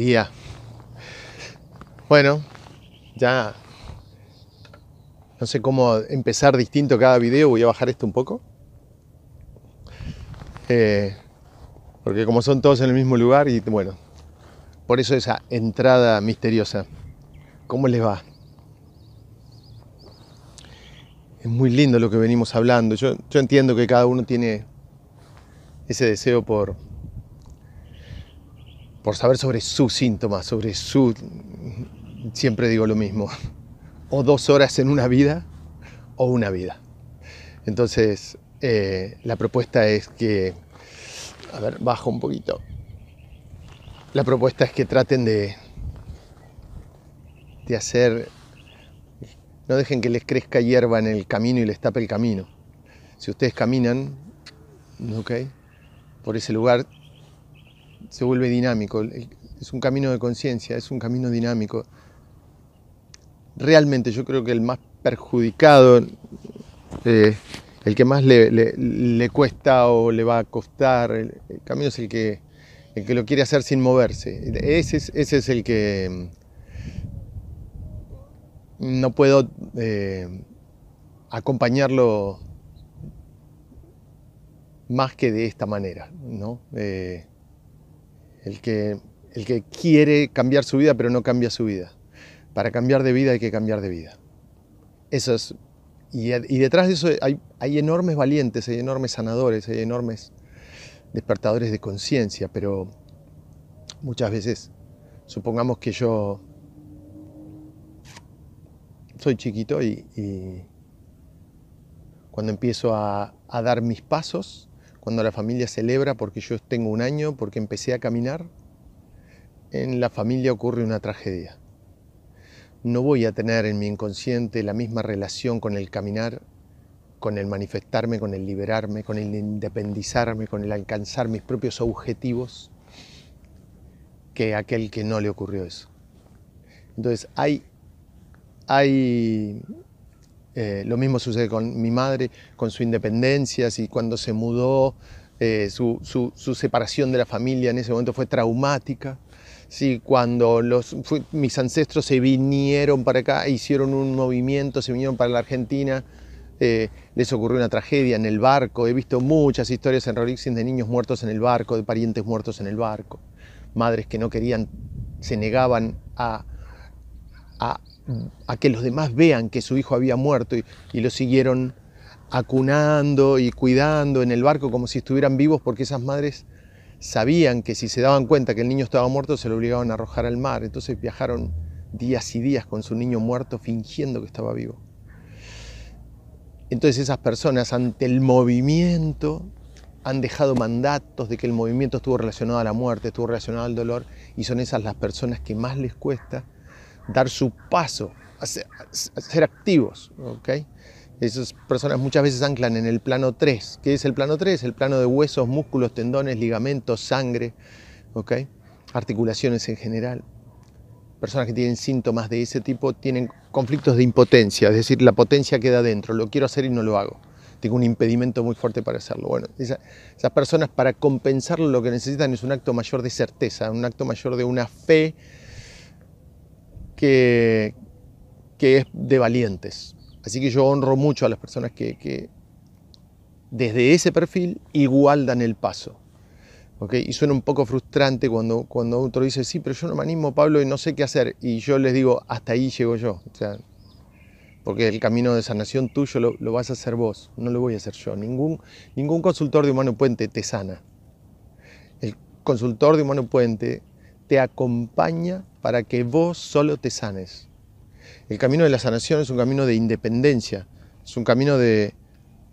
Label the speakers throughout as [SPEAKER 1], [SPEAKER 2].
[SPEAKER 1] día. Bueno, ya no sé cómo empezar distinto cada video, voy a bajar esto un poco. Eh, porque como son todos en el mismo lugar y bueno, por eso esa entrada misteriosa. ¿Cómo les va? Es muy lindo lo que venimos hablando. yo entiendo que cada uno tiene ese deseo por, por saber sobre sus síntomas, sobre su... Siempre digo lo mismo, o dos horas en una vida o una vida. Entonces, eh, la propuesta es que... A ver, bajo un poquito. La propuesta es que traten de, de hacer... No dejen que les crezca hierba en el camino y les tape el camino. Si ustedes caminan, ¿ok? Por ese lugar se vuelve dinámico, es un camino de conciencia, es un camino dinámico. Realmente yo creo que el más perjudicado, eh, el que más le, cuesta o le va a costar, el, camino es el que, el que lo quiere hacer sin moverse. Ese es, el que mm, no puedo eh, acompañarlo más que de esta manera, ¿no? Eh, el que, el que quiere cambiar su vida pero no cambia su vida. Para cambiar de vida hay que cambiar de vida. Eso y, detrás de eso hay, enormes valientes, hay enormes sanadores, hay enormes despertadores de conciencia, pero muchas veces, supongamos que yo soy chiquito y, cuando empiezo a dar mis pasos, cuando la familia celebra porque yo tengo un año, porque empecé a caminar, en la familia ocurre una tragedia. No voy a tener en mi inconsciente la misma relación con el caminar, con el manifestarme, con el liberarme, con el independizarme, con el alcanzar mis propios objetivos, que aquel que no le ocurrió eso. Entonces hay, hay eh, lo mismo sucede con mi madre, con su independencia, si cuando se mudó, eh, su, separación de la familia en ese momento fue traumática. cuando mis ancestros se vinieron para acá, hicieron un movimiento, se vinieron para la Argentina, eh, les ocurrió una tragedia en el barco. He visto muchas historias en Rolixin de niños muertos en el barco, de parientes muertos en el barco, madres que no querían, se negaban a a que los demás vean que su hijo había muerto y, lo siguieron acunando y cuidando en el barco como si estuvieran vivos porque esas madres sabían que si se daban cuenta que el niño estaba muerto se lo obligaban a arrojar al mar. Entonces viajaron días y días con su niño muerto fingiendo que estaba vivo. Entonces esas personas ante el movimiento han dejado mandatos de que el movimiento estuvo relacionado a la muerte, estuvo relacionado al dolor y son esas las personas que más les cuesta dar su paso, a ser, activos. ¿okay? Esas personas muchas veces anclan en el plano 3. ¿Qué es el plano 3? El plano de huesos, músculos, tendones, ligamentos, sangre, ¿okay? articulaciones en general. Personas que tienen síntomas de ese tipo tienen conflictos de impotencia, es decir, la potencia queda dentro, lo quiero hacer y no lo hago tengo un impedimento muy fuerte para hacerlo. Bueno, esas, personas para compensarlo lo que necesitan es un acto mayor de certeza, un acto mayor de una fe que, que es de valientes. Así que yo honro mucho a las personas que, desde ese perfil igual dan el paso. ¿Okay? Y suena un poco frustrante cuando, cuando otro dice, sí, pero yo no me animo, Pablo, y no sé qué hacer. Y yo les digo, hasta ahí llego yo. porque el camino de sanación tuyo lo, vas a hacer vos, no lo voy a hacer yo. Ningún, ningún consultor de humano puente te sana. El consultor de humano puente te acompaña para que vos solo te sanes. El camino de la sanación es un camino de independencia, es un camino de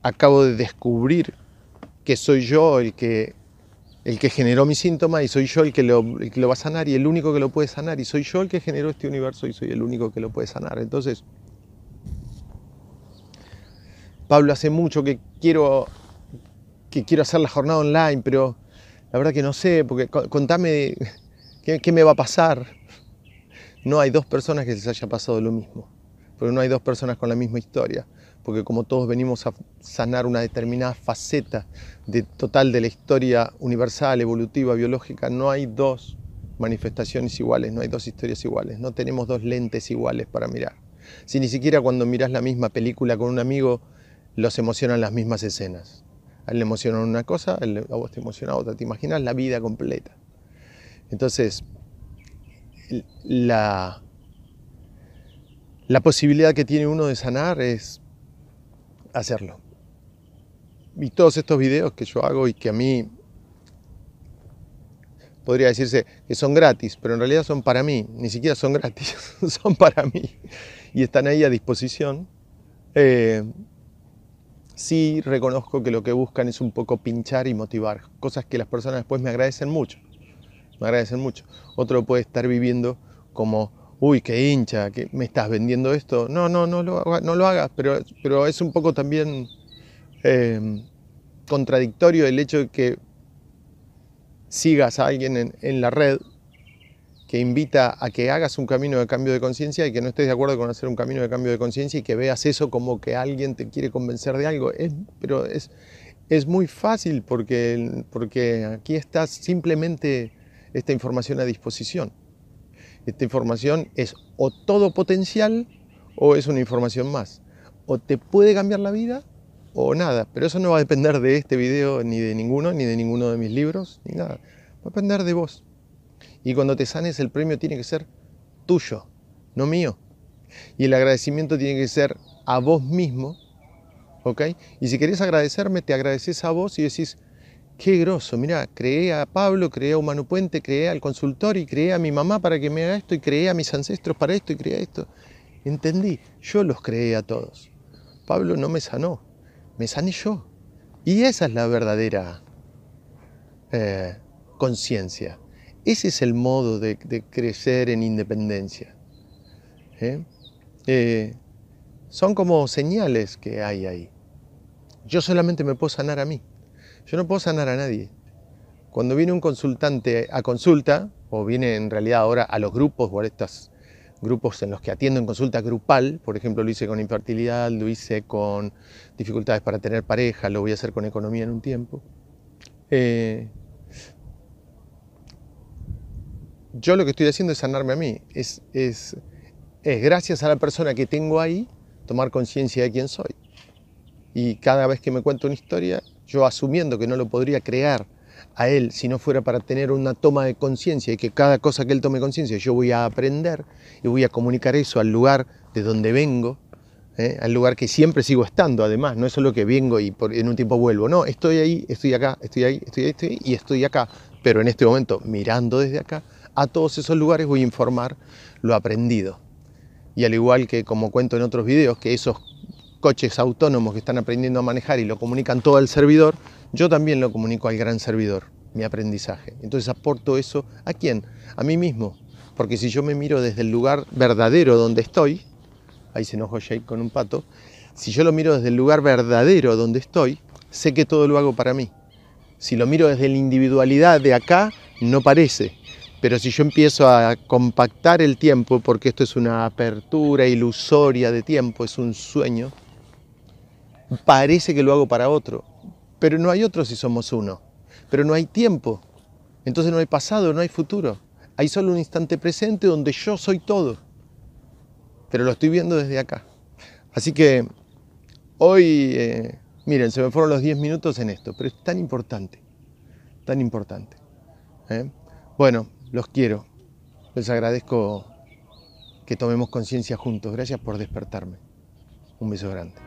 [SPEAKER 1] acabo de descubrir que soy yo el que, el que generó mi síntoma y soy yo el que, lo, va a sanar y el único que lo puede sanar y soy yo el que generó este universo y soy el único que lo puede sanar. Entonces, Pablo, hace mucho que quiero, que quiero hacer la jornada online, pero la verdad que no sé, porque contame ¿Qué, me va a pasar? No hay dos personas que les haya pasado lo mismo, porque no hay dos personas con la misma historia, porque como todos venimos a sanar una determinada faceta de, total de la historia universal, evolutiva, biológica, no hay dos manifestaciones iguales, no hay dos historias iguales, no tenemos dos lentes iguales para mirar. Si ni siquiera cuando miras la misma película con un amigo, los emocionan las mismas escenas. A él le emociona una cosa, a, a vos te emociona otra, te imaginas la vida completa. Entonces, la, la posibilidad que tiene uno de sanar es hacerlo. Y todos estos videos que yo hago y que a mí podría decirse que son gratis, pero en realidad son para mí, ni siquiera son gratis, son para mí y están ahí a disposición. Eh, sí reconozco que lo que buscan es un poco pinchar y motivar, cosas que las personas después me agradecen mucho me agradecen mucho. Otro puede estar viviendo como, uy, qué hincha, que me estás vendiendo esto. No, no, no lo, hagas, pero, pero es un poco también em, contradictorio el hecho de que sigas a alguien en, la red que invita a que hagas un camino de cambio de conciencia y que no estés de acuerdo con hacer un camino de cambio de conciencia y que veas eso como que alguien te quiere convencer de algo. pero es, es muy fácil porque, porque aquí estás simplemente esta información a disposición. Esta información es o todo potencial o es una información más. O te puede cambiar la vida o nada. Pero eso no va a depender de este video, ni de ninguno, ni de ninguno de mis libros, ni nada. Va a depender de vos. Y cuando te sanes, el premio tiene que ser tuyo, no mío. Y el agradecimiento tiene que ser a vos mismo, ¿ok? Y si querés agradecerme, te agradeces a vos y decís, Qué groso, mira, creé a Pablo, creé a Humano Puente, creé al consultor y creé a mi mamá para que me haga esto y creé a mis ancestros para esto y creé esto. Entendí, yo los creé a todos. Pablo no me sanó, me sané yo. Y esa es la verdadera eh, conciencia. Ese es el modo de, crecer en independencia. ¿eh? Eh, son como señales que hay ahí. Yo solamente me puedo sanar a mí. Yo no puedo sanar a nadie. Cuando viene un consultante a consulta, o viene en realidad ahora a los grupos o a estos grupos en los que atiendo en consulta grupal, por ejemplo, lo hice con infertilidad, lo hice con dificultades para tener pareja, lo voy a hacer con economía en un tiempo. Eh, yo lo que estoy haciendo es sanarme a mí, es, es gracias a la persona que tengo ahí tomar conciencia de quién soy. Y cada vez que me cuento una historia, yo asumiendo que no lo podría crear a él si no fuera para tener una toma de conciencia y que cada cosa que él tome conciencia yo voy a aprender y voy a comunicar eso al lugar de donde vengo, ¿eh? al lugar que siempre sigo estando además, no es solo que vengo y en un tiempo vuelvo, no, estoy ahí, estoy acá, estoy ahí, estoy ahí, estoy y estoy acá, pero en este momento mirando desde acá, a todos esos lugares voy a informar lo aprendido. Y al igual que como cuento en otros videos, que esos coches autónomos que están aprendiendo a manejar y lo comunican todo al servidor, yo también lo comunico al gran servidor, mi aprendizaje. Entonces aporto eso a quién? A mí mismo. Porque si yo me miro desde el lugar verdadero donde estoy, ahí se enojó Jake con un pato, si yo lo miro desde el lugar verdadero donde estoy, sé que todo lo hago para mí. Si lo miro desde la individualidad de acá, no parece. Pero si yo empiezo a compactar el tiempo, porque esto es una apertura ilusoria de tiempo, es un sueño, Parece que lo hago para otro, pero no hay otro si somos uno. Pero no hay tiempo, entonces no hay pasado, no hay futuro. Hay solo un instante presente donde yo soy todo, pero lo estoy viendo desde acá. Así que hoy, eh, miren, se me fueron los 10 minutos en esto, pero es tan importante, tan importante. ¿eh? Bueno, los quiero, les agradezco que tomemos conciencia juntos. Gracias por despertarme. Un beso grande.